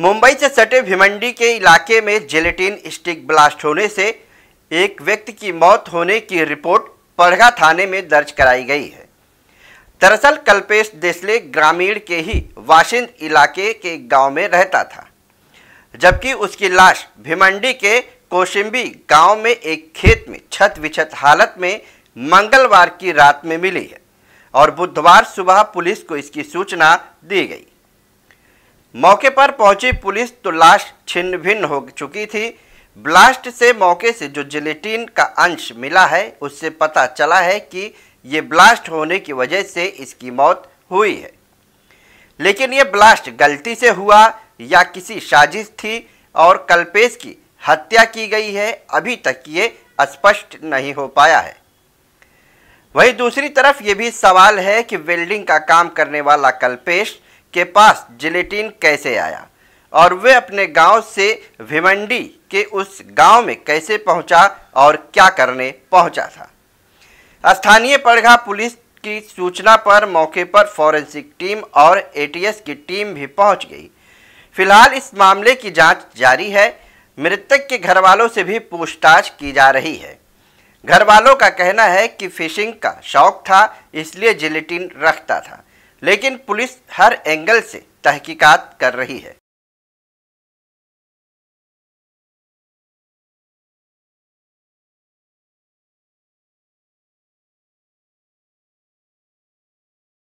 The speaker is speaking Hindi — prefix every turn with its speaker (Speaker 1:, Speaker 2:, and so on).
Speaker 1: मुंबई से सटे भिमंडी के इलाके में जेलेटिन स्टिक ब्लास्ट होने से एक व्यक्ति की मौत होने की रिपोर्ट पड़गा थाने में दर्ज कराई गई है दरअसल कल्पेश देसले ग्रामीण के ही वाशिंद इलाके के गांव में रहता था जबकि उसकी लाश भिमंडी के कोशिम्बी गांव में एक खेत में छत विछत हालत में मंगलवार की रात में मिली है और बुधवार सुबह पुलिस को इसकी सूचना दी गई मौके पर पहुंची पुलिस तो लाश छिन्न भिन्न हो चुकी थी ब्लास्ट से मौके से जो जिलेटिन का अंश मिला है उससे पता चला है कि ये ब्लास्ट होने की वजह से इसकी मौत हुई है लेकिन ये ब्लास्ट गलती से हुआ या किसी साजिश थी और कल्पेश की हत्या की गई है अभी तक ये स्पष्ट नहीं हो पाया है वहीं दूसरी तरफ ये भी सवाल है कि वेल्डिंग का काम करने वाला कल्पेश के पास जिलेटिन कैसे आया और वे अपने गांव से भिमंडी के उस गांव में कैसे पहुंचा और क्या करने पहुंचा था स्थानीय पड़घा पुलिस की सूचना पर मौके पर फॉरेंसिक टीम और एटीएस की टीम भी पहुंच गई फिलहाल इस मामले की जांच जारी है मृतक के घर वालों से भी पूछताछ की जा रही है घर वालों का कहना है कि फिशिंग का शौक था इसलिए जिलेटिन रखता था लेकिन पुलिस हर एंगल से तहकीकात कर रही है